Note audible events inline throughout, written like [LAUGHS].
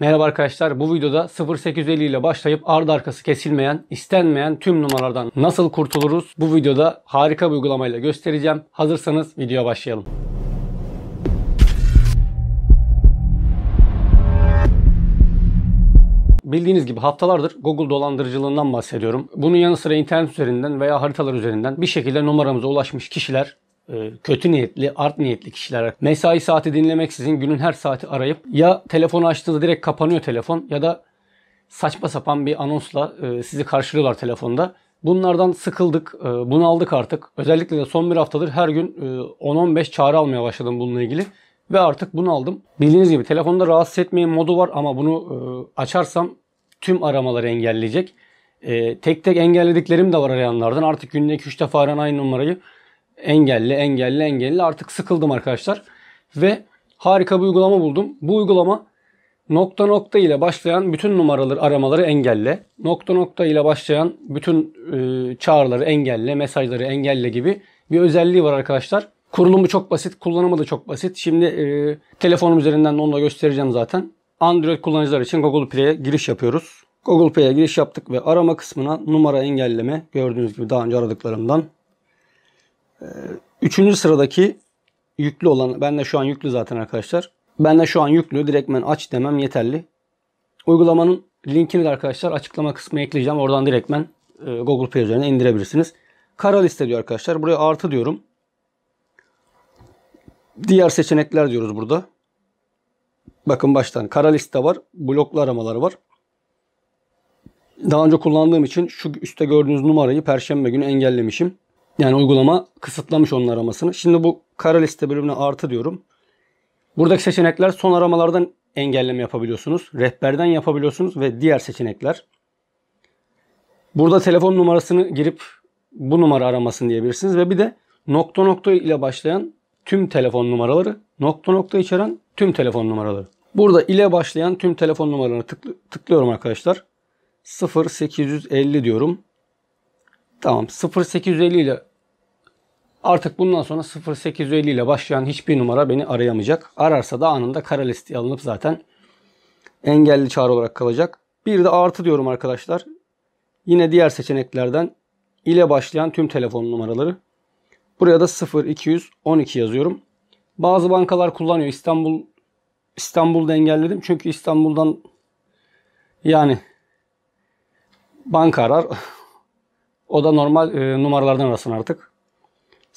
Merhaba arkadaşlar. Bu videoda 0850 ile başlayıp ardı arkası kesilmeyen, istenmeyen tüm numaralardan nasıl kurtuluruz? Bu videoda harika bir uygulamayla göstereceğim. Hazırsanız videoya başlayalım. Bildiğiniz gibi haftalardır Google dolandırıcılığından bahsediyorum. Bunun yanı sıra internet üzerinden veya haritalar üzerinden bir şekilde numaramıza ulaşmış kişiler e, kötü niyetli, art niyetli kişiler mesai saati dinlemeksizin günün her saati arayıp ya telefonu açtığında direkt kapanıyor telefon ya da saçma sapan bir anonsla e, sizi karşılıyorlar telefonda. Bunlardan sıkıldık, e, bunaldık artık. Özellikle de son bir haftadır her gün 10-15 çağrı almaya başladım bununla ilgili. Ve artık bunu aldım. Bildiğiniz gibi telefonda rahatsız etmeyin modu var ama bunu açarsam tüm aramaları engelleyecek. Tek tek engellediklerim de var arayanlardan. Artık günde 2-3 defa aynı numarayı engelli, engelli, engelli. Artık sıkıldım arkadaşlar. Ve harika bir uygulama buldum. Bu uygulama nokta nokta ile başlayan bütün numaraları aramaları engelle. Nokta nokta ile başlayan bütün e, çağrıları engelle, mesajları engelle gibi bir özelliği var arkadaşlar. Kurulumu çok basit, kullanımı da çok basit. Şimdi e, telefonum üzerinden onu da göstereceğim zaten. Android kullanıcılar için Google Play'e giriş yapıyoruz. Google Pay'e giriş yaptık ve arama kısmına numara engelleme gördüğünüz gibi daha önce aradıklarımdan Üçüncü sıradaki yüklü olan, ben de şu an yüklü zaten arkadaşlar. Ben de şu an yüklü, direkt ben aç demem yeterli. Uygulamanın linkini de arkadaşlar açıklama kısmına ekleyeceğim. Oradan direkt ben e, Google Play üzerinden indirebilirsiniz. Kara liste diyor arkadaşlar. Buraya artı diyorum. Diğer seçenekler diyoruz burada. Bakın baştan kara liste var. Bloklu aramalar var. Daha önce kullandığım için şu üstte gördüğünüz numarayı perşembe günü engellemişim. Yani uygulama kısıtlamış onun aramasını. Şimdi bu kara liste bölümüne artı diyorum. Buradaki seçenekler son aramalardan engelleme yapabiliyorsunuz. Rehberden yapabiliyorsunuz ve diğer seçenekler. Burada telefon numarasını girip bu numara aramasını diyebilirsiniz ve bir de nokta nokta ile başlayan tüm telefon numaraları, nokta nokta içeren tüm telefon numaraları. Burada ile başlayan tüm telefon numaralarını tıkl tıklıyorum arkadaşlar. 0850 diyorum. Tamam 0850 ile Artık bundan sonra 0850 ile başlayan hiçbir numara beni arayamayacak. Ararsa da anında kara listeye alınıp zaten engelli çağrı olarak kalacak. Bir de artı diyorum arkadaşlar. Yine diğer seçeneklerden ile başlayan tüm telefon numaraları. Buraya da 0212 yazıyorum. Bazı bankalar kullanıyor. İstanbul İstanbul'da engelledim. Çünkü İstanbul'dan yani banka arar. [LAUGHS] o da normal e, numaralardan arasın artık.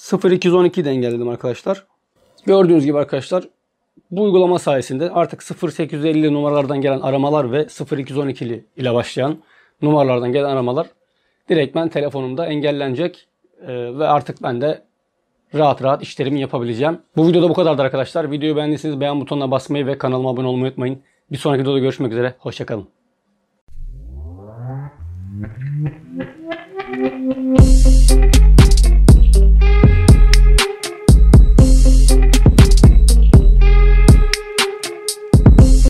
0.212 de engelledim arkadaşlar. Gördüğünüz gibi arkadaşlar bu uygulama sayesinde artık 0850 numaralardan gelen aramalar ve 0212 ile başlayan numaralardan gelen aramalar direktmen telefonumda engellenecek e, ve artık ben de rahat rahat işlerimi yapabileceğim. Bu videoda bu kadardı arkadaşlar. Videoyu beğendiyseniz beğen butonuna basmayı ve kanalıma abone olmayı unutmayın. Bir sonraki videoda görüşmek üzere. Hoşçakalın. Thank